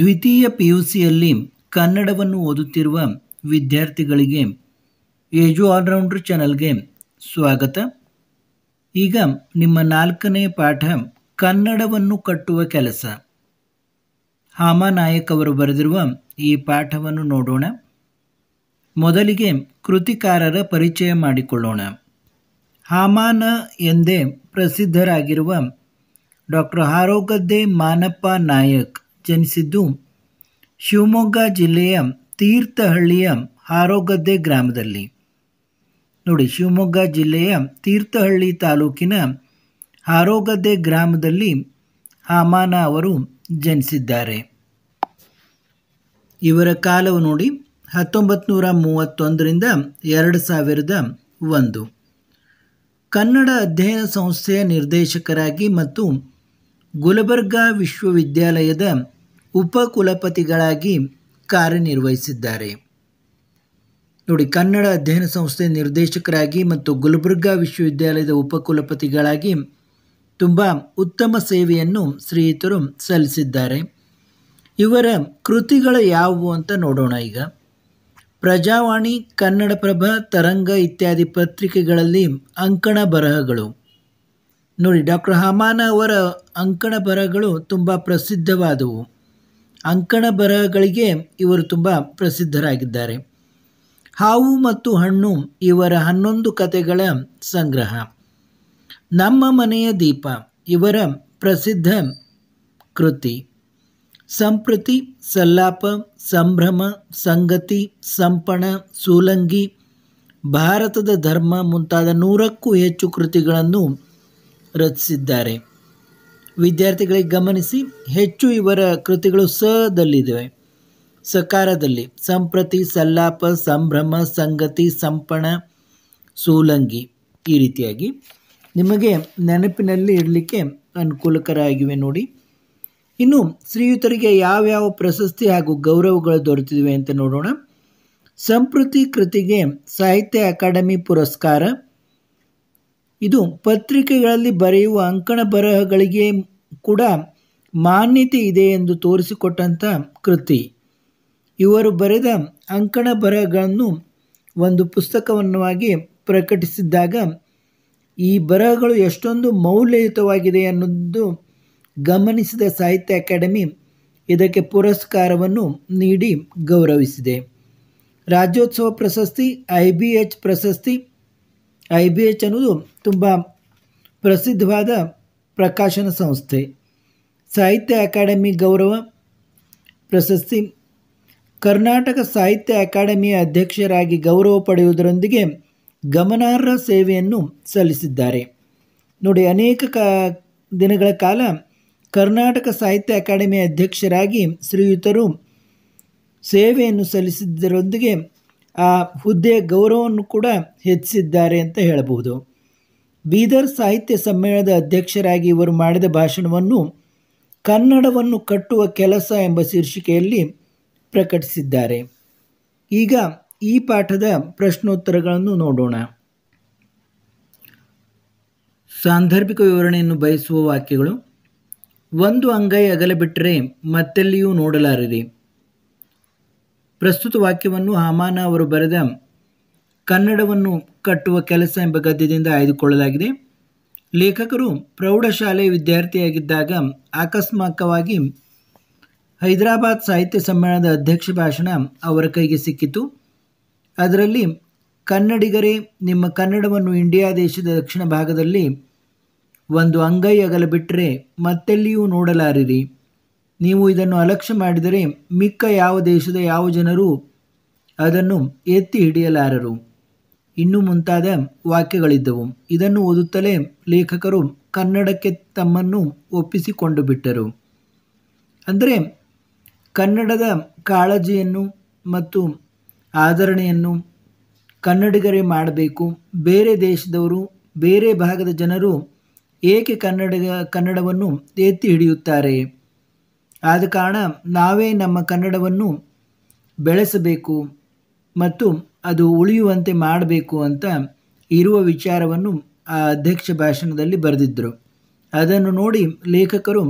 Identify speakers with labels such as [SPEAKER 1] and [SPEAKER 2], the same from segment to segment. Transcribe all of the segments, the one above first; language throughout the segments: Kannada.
[SPEAKER 1] ದ್ವಿತೀಯ ಪಿ ಯು ಸಿಯಲ್ಲಿ ಕನ್ನಡವನ್ನು ಓದುತ್ತಿರುವ ವಿದ್ಯಾರ್ಥಿಗಳಿಗೆ ಏಜು ಆಲ್ರೌಂಡರ್ ಚಾನಲ್ಗೆ ಸ್ವಾಗತ ಈಗ ನಿಮ್ಮ ನಾಲ್ಕನೇ ಪಾಠ ಕನ್ನಡವನ್ನು ಕಟ್ಟುವ ಕೆಲಸ ಹಾಮಾನಾಯಕ್ ಅವರು ಬರೆದಿರುವ ಈ ಪಾಠವನ್ನು ನೋಡೋಣ ಮೊದಲಿಗೆ ಕೃತಿಕಾರರ ಪರಿಚಯ ಮಾಡಿಕೊಳ್ಳೋಣ ಹಾಮಾನ ಎಂದೇ ಪ್ರಸಿದ್ಧರಾಗಿರುವ ಡಾಕ್ಟರ್ ಹಾರೋಗದ್ದೆ ಮಾನಪ್ಪ ನಾಯಕ್ ಜನಿಸಿದ್ದು ಶಿವಮೊಗ್ಗ ಜಿಲ್ಲೆಯ ತೀರ್ಥಹಳ್ಳಿಯ ಹಾರೋಗದ್ದೆ ಗ್ರಾಮದಲ್ಲಿ ನೋಡಿ ಶಿವಮೊಗ್ಗ ಜಿಲ್ಲೆಯ ತೀರ್ಥಹಳ್ಳಿ ತಾಲೂಕಿನ ಹಾರೋಗದ್ದೆ ಗ್ರಾಮದಲ್ಲಿ ಹಾಮಾನ ಅವರು ಜನಿಸಿದ್ದಾರೆ ಇವರ ಕಾಲವು ನೋಡಿ ಹತ್ತೊಂಬತ್ತು ನೂರ ಮೂವತ್ತೊಂದರಿಂದ ಎರಡು ಸಾವಿರದ ಒಂದು ಕನ್ನಡ ಅಧ್ಯಯನ ಸಂಸ್ಥೆಯ ನಿರ್ದೇಶಕರಾಗಿ ಮತ್ತು ಗುಲಬರ್ಗಾ ವಿಶ್ವವಿದ್ಯಾಲಯದ ಉಪಕುಲಪತಿಗಳಾಗಿ ಕಾರ್ಯನಿರ್ವಹಿಸಿದ್ದಾರೆ ನೋಡಿ ಕನ್ನಡ ಅಧ್ಯಯನ ಸಂಸ್ಥೆ ನಿರ್ದೇಶಕರಾಗಿ ಮತ್ತು ಗುಲ್ಬರ್ಗಾ ವಿಶ್ವವಿದ್ಯಾಲಯದ ಉಪಕುಲಪತಿಗಳಾಗಿ ತುಂಬ ಉತ್ತಮ ಸೇವೆಯನ್ನು ಸ್ನೇಹಿತರು ಸಲ್ಲಿಸಿದ್ದಾರೆ ಇವರ ಕೃತಿಗಳು ಯಾವುವು ಅಂತ ನೋಡೋಣ ಈಗ ಪ್ರಜಾವಾಣಿ ಕನ್ನಡಪ್ರಭ ತರಂಗ ಇತ್ಯಾದಿ ಪತ್ರಿಕೆಗಳಲ್ಲಿ ಅಂಕಣ ಬರಹಗಳು ನೋಡಿ ಡಾಕ್ಟರ್ ಹಮಾನ ಅವರ ಅಂಕಣ ಬರಹಗಳು ತುಂಬ ಪ್ರಸಿದ್ಧವಾದವು ಅಂಕಣ ಬರಹಗಳಿಗೆ ಇವರು ತುಂಬ ಪ್ರಸಿದ್ಧರಾಗಿದ್ದಾರೆ ಹಾವು ಮತ್ತು ಹಣ್ಣು ಇವರ ಹನ್ನೊಂದು ಕಥೆಗಳ ಸಂಗ್ರಹ ನಮ್ಮ ಮನೆಯ ದೀಪ ಇವರ ಪ್ರಸಿದ್ಧ ಕೃತಿ ಸಂಪ್ರತಿ ಸಲ್ಲಾಪ ಸಂಭ್ರಮ ಸಂಗತಿ ಸಂಪಣ ಸೂಲಂಗಿ ಭಾರತದ ಧರ್ಮ ಮುಂತಾದ ನೂರಕ್ಕೂ ಹೆಚ್ಚು ಕೃತಿಗಳನ್ನು ರಚಿಸಿದ್ದಾರೆ ವಿದ್ಯಾರ್ಥಿಗಳಿಗೆ ಗಮನಿಸಿ ಹೆಚ್ಚು ಇವರ ಕೃತಿಗಳು ಸದಲ್ಲಿದ್ದಾವೆ ಸಕಾರದಲ್ಲಿ ಸಂಪ್ರತಿ ಸಲ್ಲಾಪ ಸಂಭ್ರಮ ಸಂಗತಿ ಸಂಪಣ ಸೂಲಂಗಿ ಈ ರೀತಿಯಾಗಿ ನಿಮಗೆ ನೆನಪಿನಲ್ಲಿ ಇರಲಿಕ್ಕೆ ಅನುಕೂಲಕರ ಆಗಿವೆ ನೋಡಿ ಇನ್ನು ಶ್ರೀಯುತರಿಗೆ ಯಾವ್ಯಾವ ಪ್ರಶಸ್ತಿ ಹಾಗೂ ಗೌರವಗಳು ದೊರೆತಿವೆ ಅಂತ ನೋಡೋಣ ಸಂಪ್ರತಿ ಕೃತಿಗೆ ಸಾಹಿತ್ಯ ಅಕಾಡೆಮಿ ಪುರಸ್ಕಾರ ಇದು ಪತ್ರಿಕೆಗಳಲ್ಲಿ ಬರೆಯುವ ಅಂಕಣ ಬರಹಗಳಿಗೆ ಕೂಡ ಮಾನ್ಯತೆ ಇದೆ ಎಂದು ತೋರಿಸಿಕೊಟ್ಟಂಥ ಕೃತಿ ಇವರು ಬರೆದ ಅಂಕಣ ಬರಹಗಳನ್ನು ಒಂದು ಪುಸ್ತಕವನ್ನವಾಗಿ ಪ್ರಕಟಿಸಿದ್ದಾಗ ಈ ಬರಹಗಳು ಎಷ್ಟೊಂದು ಮೌಲ್ಯಯುತವಾಗಿದೆ ಅನ್ನೋದು ಗಮನಿಸಿದ ಸಾಹಿತ್ಯ ಅಕಾಡೆಮಿ ಇದಕ್ಕೆ ಪುರಸ್ಕಾರವನ್ನು ನೀಡಿ ಗೌರವಿಸಿದೆ ರಾಜ್ಯೋತ್ಸವ ಪ್ರಶಸ್ತಿ ಐ ಬಿ ಎಚ್ ಪ್ರಶಸ್ತಿ ಐ ಬಿ ಎಚ್ ಅನ್ನೋದು ತುಂಬ ಪ್ರಸಿದ್ಧವಾದ ಪ್ರಕಾಶನ ಸಂಸ್ಥೆ ಸಾಹಿತ್ಯ ಅಕಾಡೆಮಿ ಗೌರವ ಪ್ರಶಸ್ತಿ ಕರ್ನಾಟಕ ಸಾಹಿತ್ಯ ಅಕಾಡೆಮಿಯ ಅಧ್ಯಕ್ಷರಾಗಿ ಗೌರವ ಪಡೆಯುವುದರೊಂದಿಗೆ ಗಮನಾರ್ಹ ಸೇವೆಯನ್ನು ಸಲ್ಲಿಸಿದ್ದಾರೆ ನೋಡಿ ಅನೇಕ ಕಾ ದಿನಗಳ ಕಾಲ ಕರ್ನಾಟಕ ಸಾಹಿತ್ಯ ಅಕಾಡೆಮಿ ಅಧ್ಯಕ್ಷರಾಗಿ ಶ್ರೀಯುತರು ಸೇವೆಯನ್ನು ಸಲ್ಲಿಸಿದ್ದರೊಂದಿಗೆ ಆ ಹುದ್ದೆಯ ಗೌರವವನ್ನು ಕೂಡ ಹೆಚ್ಚಿಸಿದ್ದಾರೆ ಅಂತ ಹೇಳಬಹುದು ಬೀದರ್ ಸಾಹಿತ್ಯ ಸಮ್ಮೇಳನದ ಅಧ್ಯಕ್ಷರಾಗಿ ಇವರು ಮಾಡಿದ ಭಾಷಣವನ್ನು ಕನ್ನಡವನ್ನು ಕಟ್ಟುವ ಕೆಲಸ ಎಂಬ ಶೀರ್ಷಿಕೆಯಲ್ಲಿ ಪ್ರಕಟಿಸಿದ್ದಾರೆ ಈಗ ಈ ಪಾಠದ ಪ್ರಶ್ನೋತ್ತರಗಳನ್ನು ನೋಡೋಣ ಸಾಂದರ್ಭಿಕ ವಿವರಣೆಯನ್ನು ಬಯಸುವ ವಾಕ್ಯಗಳು ಒಂದು ಅಂಗೈ ಅಗಲ ಬಿಟ್ಟರೆ ಮತ್ತೆಲ್ಲಿಯೂ ನೋಡಲಾರಿರಿ ಪ್ರಸ್ತುತ ವಾಕ್ಯವನ್ನು ಹಮಾನ ಅವರು ಬರೆದ ಕನ್ನಡವನ್ನು ಕಟ್ಟುವ ಕೆಲಸ ಎಂಬ ಗದ್ಯದಿಂದ ಆಯ್ದುಕೊಳ್ಳಲಾಗಿದೆ ಲೇಖಕರು ಪ್ರೌಢಶಾಲೆ ವಿದ್ಯಾರ್ಥಿಯಾಗಿದ್ದಾಗ ಆಕಸ್ಮಿಕವಾಗಿ ಹೈದರಾಬಾದ್ ಸಾಹಿತ್ಯ ಸಮ್ಮೇಳನದ ಅಧ್ಯಕ್ಷ ಭಾಷಣ ಅವರ ಕೈಗೆ ಸಿಕ್ಕಿತು ಅದರಲ್ಲಿ ಕನ್ನಡಿಗರೇ ನಿಮ್ಮ ಕನ್ನಡವನ್ನು ಇಂಡಿಯಾ ದೇಶದ ದಕ್ಷಿಣ ಭಾಗದಲ್ಲಿ ಒಂದು ಅಂಗೈ ಅಗಲ ಬಿಟ್ಟರೆ ಮತ್ತೆಲ್ಲಿಯೂ ನೋಡಲಾರಿರಿ ನೀವು ಇದನ್ನು ಅಲಕ್ಷ್ಯ ಮಾಡಿದರೆ ಮಿಕ್ಕ ಯಾವ ದೇಶದ ಯಾವ ಜನರು ಅದನ್ನು ಎತ್ತಿ ಹಿಡಿಯಲಾರರು ಇನ್ನು ಮುಂತಾದ ವಾಕ್ಯಗಳಿದ್ದವು ಇದನ್ನು ಓದುತ್ತಲೇ ಲೇಖಕರು ಕನ್ನಡಕ್ಕೆ ತಮ್ಮನ್ನು ಒಪ್ಪಿಸಿಕೊಂಡು ಬಿಟ್ಟರು ಅಂದರೆ ಕನ್ನಡದ ಕಾಳಜಿಯನ್ನು ಮತ್ತು ಆಧರಣೆಯನ್ನು ಕನ್ನಡಿಗರೇ ಮಾಡಬೇಕು ಬೇರೆ ದೇಶದವರು ಬೇರೆ ಭಾಗದ ಜನರು ಏಕೆ ಕನ್ನಡ ಕನ್ನಡವನ್ನು ಎತ್ತಿ ಹಿಡಿಯುತ್ತಾರೆ ಆದ ಕಾರಣ ನಾವೇ ನಮ್ಮ ಕನ್ನಡವನ್ನು ಬೆಳೆಸಬೇಕು ಮತ್ತು ಅದು ಉಳಿಯುವಂತೆ ಮಾಡಬೇಕು ಅಂತ ಇರುವ ವಿಚಾರವನ್ನು ಆ ಅಧ್ಯಕ್ಷ ಭಾಷಣದಲ್ಲಿ ಬರೆದಿದ್ದರು ಅದನ್ನು ನೋಡಿ ಲೇಖಕರು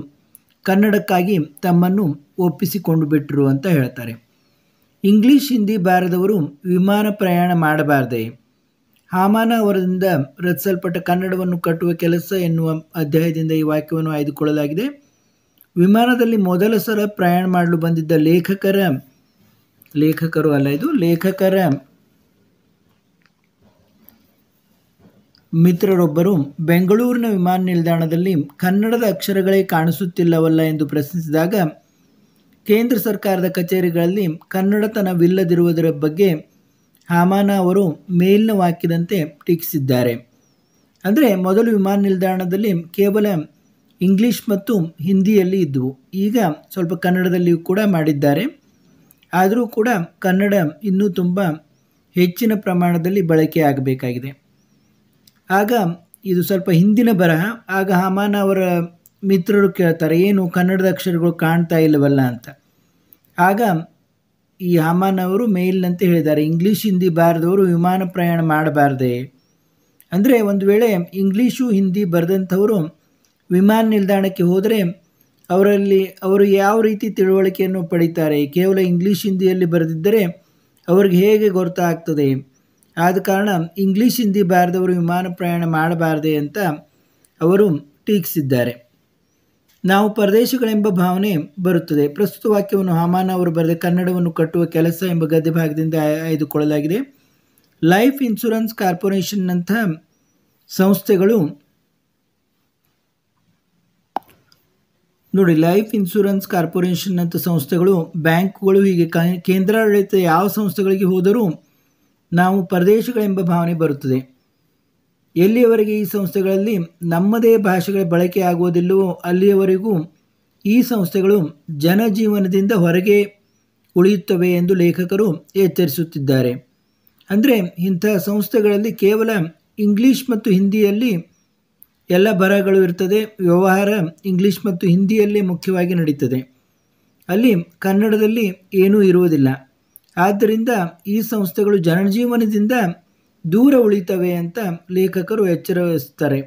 [SPEAKER 1] ಕನ್ನಡಕ್ಕಾಗಿ ತಮ್ಮನ್ನು ಒಪ್ಪಿಸಿಕೊಂಡು ಬಿಟ್ಟರು ಅಂತ ಹೇಳ್ತಾರೆ ಇಂಗ್ಲೀಷ್ ಹಿಂದಿ ಬಾರದವರು ವಿಮಾನ ಪ್ರಯಾಣ ಮಾಡಬಾರದೆ ಹಾಮಾನ ಅವರಿಂದ ರಚಿಸಲ್ಪಟ್ಟ ಕನ್ನಡವನ್ನು ಕಟ್ಟುವ ಕೆಲಸ ಎನ್ನುವ ಅಧ್ಯಾಯದಿಂದ ಈ ವಾಕ್ಯವನ್ನು ಆಯ್ದುಕೊಳ್ಳಲಾಗಿದೆ ವಿಮಾನದಲ್ಲಿ ಮೊದಲ ಸಲ ಪ್ರಯಾಣ ಮಾಡಲು ಬಂದಿದ್ದ ಲೇಖಕರ ಲೇಖಕರು ಅಲ್ಲ ಇದು ಲೇಖಕರ ಮಿತ್ರರೊಬ್ಬರು ಬೆಂಗಳೂರಿನ ವಿಮಾನ ನಿಲ್ದಾಣದಲ್ಲಿ ಕನ್ನಡದ ಅಕ್ಷರಗಳೇ ಕಾಣಿಸುತ್ತಿಲ್ಲವಲ್ಲ ಎಂದು ಪ್ರಶ್ನಿಸಿದಾಗ ಕೇಂದ್ರ ಸರ್ಕಾರದ ಕಚೇರಿಗಳಲ್ಲಿ ಕನ್ನಡತನವಿಲ್ಲದಿರುವುದರ ಬಗ್ಗೆ ಹಾಮಾನ ಅವರು ಮೇಲಿನ ವಾಕ್ಯದಂತೆ ಟೀಕಿಸಿದ್ದಾರೆ ಅಂದರೆ ಮೊದಲು ವಿಮಾನ ನಿಲ್ದಾಣದಲ್ಲಿ ಕೇವಲ ಇಂಗ್ಲೀಷ್ ಮತ್ತು ಹಿಂದಿಯಲ್ಲಿ ಇದ್ದವು ಈಗ ಸ್ವಲ್ಪ ಕನ್ನಡದಲ್ಲಿಯೂ ಕೂಡ ಮಾಡಿದ್ದಾರೆ ಆದರೂ ಕೂಡ ಕನ್ನಡ ಇನ್ನೂ ತುಂಬ ಹೆಚ್ಚಿನ ಪ್ರಮಾಣದಲ್ಲಿ ಆಗಬೇಕಾಗಿದೆ ಆಗ ಇದು ಸ್ವಲ್ಪ ಹಿಂದಿನ ಬರಹ ಆಗ ಹಮಾನ ಅವರ ಮಿತ್ರರು ಕೇಳ್ತಾರೆ ಏನು ಕನ್ನಡದ ಅಕ್ಷರಗಳು ಕಾಣ್ತಾ ಇಲ್ಲವಲ್ಲ ಅಂತ ಆಗ ಈ ಹಮಾನ್ ಅವರು ಮೇಲ್ನಂತೆ ಹೇಳಿದ್ದಾರೆ ಇಂಗ್ಲೀಷ್ ಹಿಂದಿ ಬಾರದವರು ವಿಮಾನ ಪ್ರಯಾಣ ಮಾಡಬಾರ್ದೆ ಅಂದರೆ ಒಂದು ವೇಳೆ ಇಂಗ್ಲೀಷು ಹಿಂದಿ ಬರೆದಂಥವರು ವಿಮಾನ ನಿಲ್ದಾಣಕ್ಕೆ ಹೋದರೆ ಅವರಲ್ಲಿ ಅವರು ಯಾವ ರೀತಿ ತಿಳುವಳಿಕೆಯನ್ನು ಪಡಿತಾರೆ ಕೇವಲ ಇಂಗ್ಲೀಷ್ ಹಿಂದಿಯಲ್ಲಿ ಬರೆದಿದ್ದರೆ ಅವ್ರಿಗೆ ಹೇಗೆ ಗೊತ್ತಾಗ್ತದೆ ಆದ ಕಾರಣ ಇಂಗ್ಲೀಷ್ ಹಿಂದಿ ಬಾರದವರು ವಿಮಾನ ಪ್ರಯಾಣ ಮಾಡಬಾರದೆ ಅಂತ ಅವರು ಟೀಕಿಸಿದ್ದಾರೆ ನಾವು ಪ್ರದೇಶಗಳೆಂಬ ಭಾವನೆ ಬರುತ್ತದೆ ಪ್ರಸ್ತುತ ವಾಕ್ಯವನ್ನು ಹವಾಮಾನ ಅವರು ಬರೆದ ಕನ್ನಡವನ್ನು ಕಟ್ಟುವ ಕೆಲಸ ಎಂಬ ಗದ್ಯ ಭಾಗದಿಂದ ಆಯ್ದುಕೊಳ್ಳಲಾಗಿದೆ ಲೈಫ್ ಇನ್ಶೂರೆನ್ಸ್ ಕಾರ್ಪೊರೇಷನ್ನಂಥ ಸಂಸ್ಥೆಗಳು ನೋಡಿ ಲೈಫ್ ಇನ್ಶೂರೆನ್ಸ್ ಕಾರ್ಪೊರೇಷನ್ ಸಂಸ್ಥೆಗಳು ಬ್ಯಾಂಕ್ಗಳು ಹೀಗೆ ಕೇಂದ್ರಾಡಳಿತ ಯಾವ ಸಂಸ್ಥೆಗಳಿಗೆ ಹೋದರೂ ನಾವು ಪರದೇಶಗಳೆಂಬ ಭಾವನೆ ಬರುತ್ತದೆ ಎಲ್ಲಿಯವರೆಗೆ ಈ ಸಂಸ್ಥೆಗಳಲ್ಲಿ ನಮ್ಮದೇ ಭಾಷೆಗಳ ಬಳಕೆ ಆಗುವುದಿಲ್ಲವೋ ಅಲ್ಲಿಯವರೆಗೂ ಈ ಸಂಸ್ಥೆಗಳು ಜನಜೀವನದಿಂದ ಹೊರಗೆ ಉಳಿಯುತ್ತವೆ ಎಂದು ಲೇಖಕರು ಎಚ್ಚರಿಸುತ್ತಿದ್ದಾರೆ ಅಂದರೆ ಇಂಥ ಸಂಸ್ಥೆಗಳಲ್ಲಿ ಕೇವಲ ಇಂಗ್ಲೀಷ್ ಮತ್ತು ಹಿಂದಿಯಲ್ಲಿ ಎಲ್ಲ ಬರಹಗಳು ಇರ್ತದೆ ವ್ಯವಹಾರ ಇಂಗ್ಲೀಷ್ ಮತ್ತು ಹಿಂದಿಯಲ್ಲೇ ಮುಖ್ಯವಾಗಿ ನಡೀತದೆ ಅಲ್ಲಿ ಕನ್ನಡದಲ್ಲಿ ಏನೂ ಇರುವುದಿಲ್ಲ ಆದ್ದರಿಂದ ಈ ಸಂಸ್ಥೆಗಳು ಜನಜೀವನದಿಂದ ದೂರ ಉಳಿತವೆ ಅಂತ ಲೇಖಕರು ಎಚ್ಚರ ವಹಿಸ್ತಾರೆ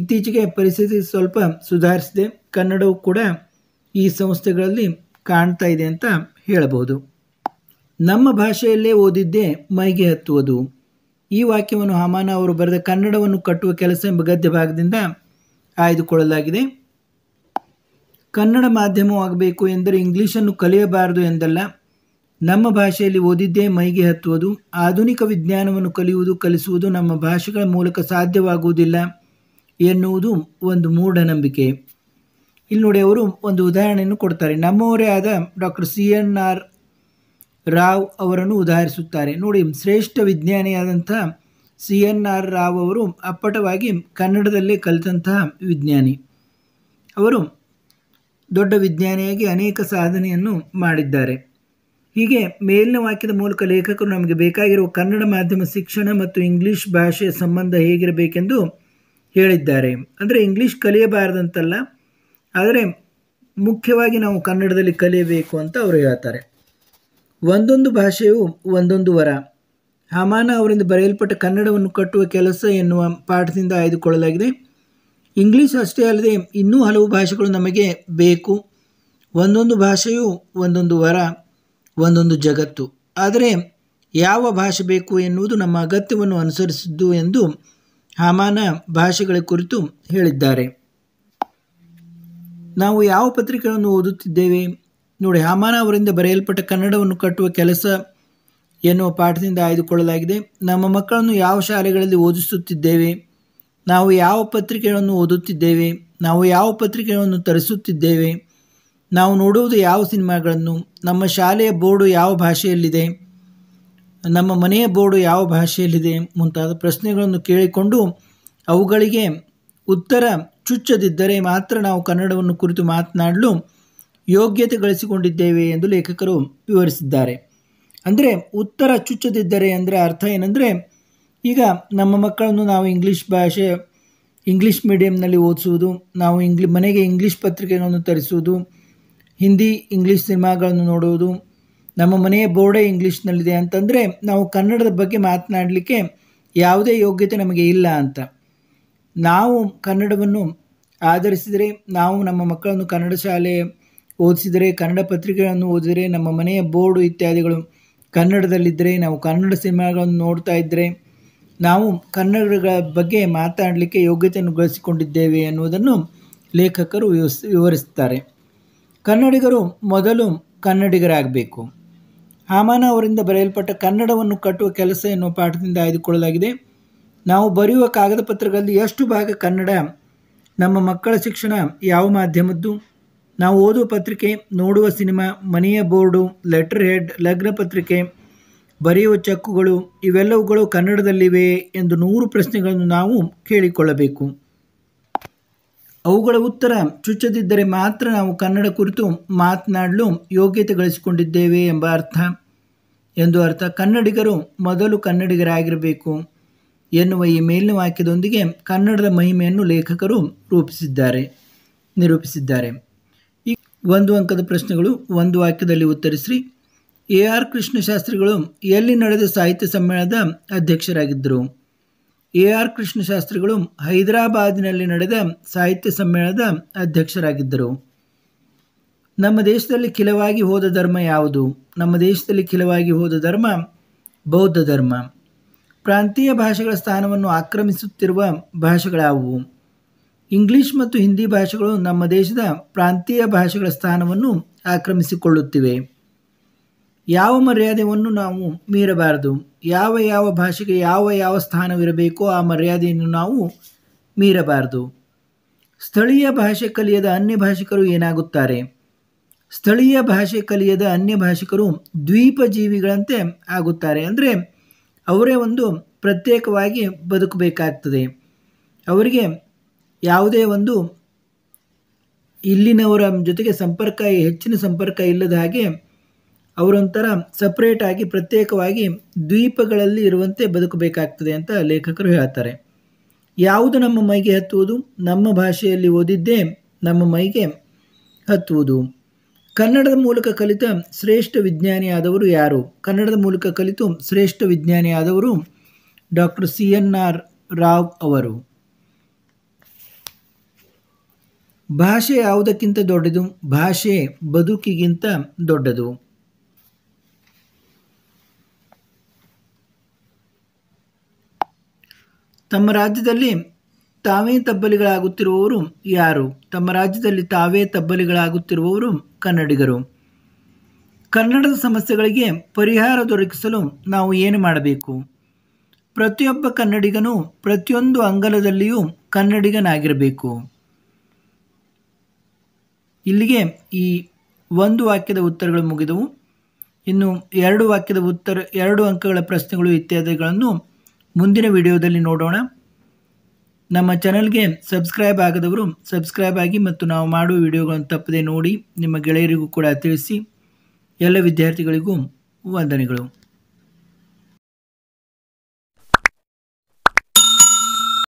[SPEAKER 1] ಇತ್ತೀಚೆಗೆ ಪರಿಸ್ಥಿತಿ ಸ್ವಲ್ಪ ಸುಧಾರಿಸಿದೆ ಕನ್ನಡವು ಕೂಡ ಈ ಸಂಸ್ಥೆಗಳಲ್ಲಿ ಕಾಣ್ತಾ ಇದೆ ಅಂತ ಹೇಳಬಹುದು ನಮ್ಮ ಭಾಷೆಯಲ್ಲೇ ಓದಿದ್ದೇ ಮೈಗೆ ಹತ್ತುವುದು ಈ ವಾಕ್ಯವನ್ನು ಹಮಾನ ಅವರು ಬರೆದ ಕನ್ನಡವನ್ನು ಕಟ್ಟುವ ಕೆಲಸ ಎಂಬ ಗದ್ಯ ಭಾಗದಿಂದ ಆಯ್ದುಕೊಳ್ಳಲಾಗಿದೆ ಕನ್ನಡ ಮಾಧ್ಯಮವಾಗಬೇಕು ಎಂದರೆ ಇಂಗ್ಲೀಷನ್ನು ಕಲಿಯಬಾರದು ಎಂದಲ್ಲ ನಮ್ಮ ಭಾಷೆಯಲ್ಲಿ ಓದಿದ್ದೇ ಮೈಗೆ ಹತ್ತುವುದು ಆಧುನಿಕ ವಿಜ್ಞಾನವನ್ನು ಕಲಿಯುವುದು ಕಲಿಸುವುದು ನಮ್ಮ ಭಾಷೆಗಳ ಮೂಲಕ ಸಾಧ್ಯವಾಗುವುದಿಲ್ಲ ಎನ್ನುವುದು ಒಂದು ಮೂಢನಂಬಿಕೆ ಇಲ್ಲಿ ನೋಡಿ ಅವರು ಒಂದು ಉದಾಹರಣೆಯನ್ನು ಕೊಡ್ತಾರೆ ನಮ್ಮವರೇ ಆದ doctor C N R Rao ಅವರನ್ನು ಉದಾಹರಿಸುತ್ತಾರೆ ನೋಡಿ ಶ್ರೇಷ್ಠ ವಿಜ್ಞಾನಿಯಾದಂಥ ಸಿ ಎನ್ ಆರ್ ರಾವ್ ಅವರು ಅಪ್ಪಟವಾಗಿ ಕನ್ನಡದಲ್ಲೇ ಕಲಿತಂತಹ ವಿಜ್ಞಾನಿ ಅವರು ದೊಡ್ಡ ವಿಜ್ಞಾನಿಯಾಗಿ ಅನೇಕ ಸಾಧನೆಯನ್ನು ಮಾಡಿದ್ದಾರೆ ಹೀಗೆ ಮೇಲಿನ ವಾಕ್ಯದ ಮೂಲಕ ಲೇಖಕರು ನಮಗೆ ಬೇಕಾಗಿರುವ ಕನ್ನಡ ಮಾಧ್ಯಮ ಶಿಕ್ಷಣ ಮತ್ತು ಇಂಗ್ಲೀಷ್ ಭಾಷೆಯ ಸಂಬಂಧ ಹೇಗಿರಬೇಕೆಂದು ಹೇಳಿದ್ದಾರೆ ಅಂದರೆ ಇಂಗ್ಲೀಷ್ ಕಲಿಯಬಾರದಂತಲ್ಲ ಆದರೆ ಮುಖ್ಯವಾಗಿ ನಾವು ಕನ್ನಡದಲ್ಲಿ ಕಲಿಯಬೇಕು ಅಂತ ಅವರು ಹೇಳ್ತಾರೆ ಒಂದೊಂದು ಭಾಷೆಯು ಒಂದೊಂದು ವರ ಹಮಾನ ಅವರಿಂದ ಬರೆಯಲ್ಪಟ್ಟ ಕನ್ನಡವನ್ನು ಕಟ್ಟುವ ಕೆಲಸ ಎನ್ನುವ ಪಾಠದಿಂದ ಆಯ್ದುಕೊಳ್ಳಲಾಗಿದೆ ಇಂಗ್ಲೀಷ್ ಅಷ್ಟೇ ಅಲ್ಲದೆ ಇನ್ನೂ ಹಲವು ಭಾಷೆಗಳು ನಮಗೆ ಬೇಕು ಒಂದೊಂದು ಭಾಷೆಯು ಒಂದೊಂದು ವರ ಒಂದೊಂದು ಜಗತ್ತು ಆದರೆ ಯಾವ ಭಾಷೆ ಬೇಕು ಎನ್ನುವುದು ನಮ್ಮ ಅಗತ್ಯವನ್ನು ಅನುಸರಿಸಿದ್ದು ಎಂದು ಹಮಾನ ಭಾಷೆಗಳ ಕುರಿತು ಹೇಳಿದ್ದಾರೆ ನಾವು ಯಾವ ಪತ್ರಿಕೆಗಳನ್ನು ಓದುತ್ತಿದ್ದೇವೆ ನೋಡಿ ಹಮಾನ ಅವರಿಂದ ಬರೆಯಲ್ಪಟ್ಟ ಕನ್ನಡವನ್ನು ಕಟ್ಟುವ ಕೆಲಸ ಎನ್ನುವ ಪಾಠದಿಂದ ಆಯ್ದುಕೊಳ್ಳಲಾಗಿದೆ ನಮ್ಮ ಮಕ್ಕಳನ್ನು ಯಾವ ಶಾಲೆಗಳಲ್ಲಿ ಓದಿಸುತ್ತಿದ್ದೇವೆ ನಾವು ಯಾವ ಪತ್ರಿಕೆಗಳನ್ನು ಓದುತ್ತಿದ್ದೇವೆ ನಾವು ಯಾವ ಪತ್ರಿಕೆಗಳನ್ನು ತರಿಸುತ್ತಿದ್ದೇವೆ ನಾವು ನೋಡುವುದು ಯಾವ ಸಿನಿಮಾಗಳನ್ನು ನಮ್ಮ ಶಾಲೆಯ ಬೋರ್ಡು ಯಾವ ಭಾಷೆಯಲ್ಲಿದೆ ನಮ್ಮ ಮನೆಯ ಬೋರ್ಡು ಯಾವ ಭಾಷೆಯಲ್ಲಿದೆ ಮುಂತಾದ ಪ್ರಶ್ನೆಗಳನ್ನು ಕೇಳಿಕೊಂಡು ಅವುಗಳಿಗೆ ಉತ್ತರ ಚುಚ್ಚದಿದ್ದರೆ ಮಾತ್ರ ನಾವು ಕನ್ನಡವನ್ನು ಕುರಿತು ಮಾತನಾಡಲು ಯೋಗ್ಯತೆ ಗಳಿಸಿಕೊಂಡಿದ್ದೇವೆ ಎಂದು ಲೇಖಕರು ವಿವರಿಸಿದ್ದಾರೆ ಅಂದರೆ ಉತ್ತರ ಚುಚ್ಚದಿದ್ದರೆ ಅಂದರೆ ಅರ್ಥ ಏನಂದರೆ ಈಗ ನಮ್ಮ ಮಕ್ಕಳನ್ನು ನಾವು ಇಂಗ್ಲೀಷ್ ಭಾಷೆ ಇಂಗ್ಲೀಷ್ ಮೀಡಿಯಂನಲ್ಲಿ ಓದಿಸುವುದು ನಾವು ಇಂಗ್ಲಿ ಮನೆಗೆ ಇಂಗ್ಲೀಷ್ ಪತ್ರಿಕೆಗಳನ್ನು ತರಿಸುವುದು ಹಿಂದಿ ಇಂಗ್ಲೀಷ್ ಸಿನಿಮಾಗಳನ್ನು ನೋಡುವುದು ನಮ್ಮ ಮನೆಯ ಬೋರ್ಡೇ ಇಂಗ್ಲೀಷ್ನಲ್ಲಿದೆ ಅಂತಂದರೆ ನಾವು ಕನ್ನಡದ ಬಗ್ಗೆ ಮಾತನಾಡಲಿಕ್ಕೆ ಯಾವುದೇ ಯೋಗ್ಯತೆ ನಮಗೆ ಇಲ್ಲ ಅಂತ ನಾವು ಕನ್ನಡವನ್ನು ಆಧರಿಸಿದರೆ ನಾವು ನಮ್ಮ ಮಕ್ಕಳನ್ನು ಕನ್ನಡ ಶಾಲೆ ಓದಿಸಿದರೆ ಕನ್ನಡ ಪತ್ರಿಕೆಗಳನ್ನು ಓದಿದರೆ ನಮ್ಮ ಮನೆಯ ಬೋರ್ಡು ಇತ್ಯಾದಿಗಳು ಕನ್ನಡದಲ್ಲಿದ್ದರೆ ನಾವು ಕನ್ನಡ ಸಿನಿಮಾಗಳನ್ನು ನೋಡ್ತಾ ಇದ್ದರೆ ನಾವು ಕನ್ನಡಗಳ ಬಗ್ಗೆ ಮಾತಾಡಲಿಕ್ಕೆ ಯೋಗ್ಯತೆಯನ್ನು ಗಳಿಸಿಕೊಂಡಿದ್ದೇವೆ ಎನ್ನುವುದನ್ನು ಲೇಖಕರು ವಿವರಿಸ್ತಾರೆ ಕನ್ನಡಿಗರು ಮೊದಲು ಕನ್ನಡಿಗರಾಗಬೇಕು ಹಾಮಾನ ಅವರಿಂದ ಬರೆಯಲ್ಪಟ್ಟ ಕನ್ನಡವನ್ನು ಕಟ್ಟುವ ಕೆಲಸ ಎನ್ನುವ ಪಾಠದಿಂದ ಆಯ್ದುಕೊಳ್ಳಲಾಗಿದೆ ನಾವು ಬರೆಯುವ ಕಾಗದ ಪತ್ರಗಳಲ್ಲಿ ಎಷ್ಟು ಭಾಗ ಕನ್ನಡ ನಮ್ಮ ಮಕ್ಕಳ ಶಿಕ್ಷಣ ಯಾವ ಮಾಧ್ಯಮದ್ದು ನಾವು ಓದುವ ಪತ್ರಿಕೆ ನೋಡುವ ಸಿನಿಮಾ ಮನೆಯ ಬೋರ್ಡು ಲೆಟರ್ ಹೆಡ್ ಲಗ್ನ ಪತ್ರಿಕೆ ಬರೆಯುವ ಚಕ್ಕುಗಳು ಇವೆಲ್ಲವುಗಳು ಕನ್ನಡದಲ್ಲಿವೆ ಎಂದು ನೂರು ಪ್ರಶ್ನೆಗಳನ್ನು ನಾವು ಕೇಳಿಕೊಳ್ಳಬೇಕು ಅವುಗಳ ಉತ್ತರ ಚುಚ್ಚದಿದ್ದರೆ ಮಾತ್ರ ನಾವು ಕನ್ನಡ ಕುರಿತು ಮಾತನಾಡಲು ಯೋಗ್ಯತೆ ಗಳಿಸಿಕೊಂಡಿದ್ದೇವೆ ಎಂಬ ಅರ್ಥ ಎಂದು ಅರ್ಥ ಕನ್ನಡಿಗರು ಮೊದಲು ಕನ್ನಡಿಗರಾಗಿರಬೇಕು ಎನ್ನುವ ಈ ಮೇಲಿನ ವಾಕ್ಯದೊಂದಿಗೆ ಕನ್ನಡದ ಮಹಿಮೆಯನ್ನು ಲೇಖಕರು ರೂಪಿಸಿದ್ದಾರೆ ನಿರೂಪಿಸಿದ್ದಾರೆ ಈ ಒಂದು ಅಂಕದ ಪ್ರಶ್ನೆಗಳು ಒಂದು ವಾಕ್ಯದಲ್ಲಿ ಉತ್ತರಿಸ್ರಿ ಎ ಆರ್ ಕೃಷ್ಣಶಾಸ್ತ್ರಿಗಳು ಎಲ್ಲಿ ನಡೆದ ಸಾಹಿತ್ಯ ಸಮ್ಮೇಳನದ ಅಧ್ಯಕ್ಷರಾಗಿದ್ದರು ಎ ಆರ್ ಕೃಷ್ಣಶಾಸ್ತ್ರಿಗಳು ಹೈದರಾಬಾದಿನಲ್ಲಿ ನಡೆದ ಸಾಹಿತ್ಯ ಸಮ್ಮೇಳನದ ಅಧ್ಯಕ್ಷರಾಗಿದ್ದರು ನಮ್ಮ ದೇಶದಲ್ಲಿ ಖಿಲವಾಗಿ ಹೋದ ಧರ್ಮ ಯಾವುದು ನಮ್ಮ ದೇಶದಲ್ಲಿ ಖಿಲವಾಗಿ ಹೋದ ಧರ್ಮ ಬೌದ್ಧ ಧರ್ಮ ಪ್ರಾಂತೀಯ ಭಾಷೆಗಳ ಸ್ಥಾನವನ್ನು ಆಕ್ರಮಿಸುತ್ತಿರುವ ಭಾಷೆಗಳಾವುವು ಇಂಗ್ಲಿಷ್ ಮತ್ತು ಹಿಂದಿ ಭಾಷೆಗಳು ನಮ್ಮ ದೇಶದ ಪ್ರಾಂತೀಯ ಭಾಷೆಗಳ ಸ್ಥಾನವನ್ನು ಆಕ್ರಮಿಸಿಕೊಳ್ಳುತ್ತಿವೆ ಯಾವ ಮರ್ಯಾದೆಯನ್ನು ನಾವು ಮೀರಬಾರದು ಯಾವ ಯಾವ ಭಾಷೆಗೆ ಯಾವ ಯಾವ ಸ್ಥಾನವಿರಬೇಕೋ ಆ ಮರ್ಯಾದೆಯನ್ನು ನಾವು ಮೀರಬಾರದು ಸ್ಥಳೀಯ ಭಾಷೆ ಕಲಿಯದ ಅನ್ಯ ಭಾಷಿಕರು ಏನಾಗುತ್ತಾರೆ ಸ್ಥಳೀಯ ಭಾಷೆ ಕಲಿಯದ ಅನ್ಯ ಭಾಷಿಕರು ದ್ವೀಪ ಜೀವಿಗಳಂತೆ ಆಗುತ್ತಾರೆ ಅಂದರೆ ಅವರೇ ಒಂದು ಪ್ರತ್ಯೇಕವಾಗಿ ಬದುಕಬೇಕಾಗ್ತದೆ ಅವರಿಗೆ ಯಾವುದೇ ಒಂದು ಇಲ್ಲಿನವರ ಜೊತೆಗೆ ಸಂಪರ್ಕ ಹೆಚ್ಚಿನ ಸಂಪರ್ಕ ಇಲ್ಲದ ಹಾಗೆ ಅವರೊಂಥರ ಸಪ್ರೇಟಾಗಿ ಪ್ರತ್ಯೇಕವಾಗಿ ದ್ವೀಪಗಳಲ್ಲಿ ಇರುವಂತೆ ಬದುಕಬೇಕಾಗ್ತದೆ ಅಂತ ಲೇಖಕರು ಹೇಳ್ತಾರೆ ಯಾವುದು ನಮ್ಮ ಮೈಗೆ ಹತ್ತುವುದು ನಮ್ಮ ಭಾಷೆಯಲ್ಲಿ ಓದಿದ್ದೇ ನಮ್ಮ ಮೈಗೆ ಹತ್ತುವುದು ಕನ್ನಡದ ಮೂಲಕ ಕಲಿತ ಶ್ರೇಷ್ಠ ವಿಜ್ಞಾನಿಯಾದವರು ಯಾರು ಕನ್ನಡದ ಮೂಲಕ ಕಲಿತು ಶ್ರೇಷ್ಠ ವಿಜ್ಞಾನಿಯಾದವರು doctor C N R Rao ಅವರು ಭಾಷೆ ಯಾವುದಕ್ಕಿಂತ ದೊಡ್ಡದು ಭಾಷೆ ಬದುಕಿಗಿಂತ ದೊಡ್ಡದು ತಮ್ಮ ರಾಜ್ಯದಲ್ಲಿ ತಾವೇ ತಬ್ಬಲಿಗಳಾಗುತ್ತಿರುವವರು ಯಾರು ತಮ್ಮ ರಾಜ್ಯದಲ್ಲಿ ತಾವೇ ತಬ್ಬಲಿಗಳಾಗುತ್ತಿರುವವರು ಕನ್ನಡಿಗರು ಕನ್ನಡದ ಸಮಸ್ಯೆಗಳಿಗೆ ಪರಿಹಾರ ದೊರಕಿಸಲು ನಾವು ಏನು ಮಾಡಬೇಕು ಪ್ರತಿಯೊಬ್ಬ ಕನ್ನಡಿಗನು ಪ್ರತಿಯೊಂದು ಅಂಗಲದಲ್ಲಿಯೂ ಕನ್ನಡಿಗನಾಗಿರಬೇಕು ಇಲ್ಲಿಗೆ ಈ ಒಂದು ವಾಕ್ಯದ ಉತ್ತರಗಳು ಮುಗಿದವು ಇನ್ನು ಎರಡು ವಾಕ್ಯದ ಉತ್ತರ ಎರಡು ಅಂಕಗಳ ಪ್ರಶ್ನೆಗಳು ಇತ್ಯಾದಿಗಳನ್ನು ಮುಂದಿನ ವಿಡಿಯೋದಲ್ಲಿ ನೋಡೋಣ ನಮ್ಮ ಚಾನಲ್ಗೆ ಸಬ್ಸ್ಕ್ರೈಬ್ ಆಗದವರು ಸಬ್ಸ್ಕ್ರೈಬ್ ಆಗಿ ಮತ್ತು ನಾವು ಮಾಡುವ ವಿಡಿಯೋಗಳನ್ನು ತಪ್ಪದೆ ನೋಡಿ ನಿಮ್ಮ ಗೆಳೆಯರಿಗೂ ಕೂಡ ತಿಳಿಸಿ ಎಲ್ಲ ವಿದ್ಯಾರ್ಥಿಗಳಿಗೂ ವಂದನೆಗಳು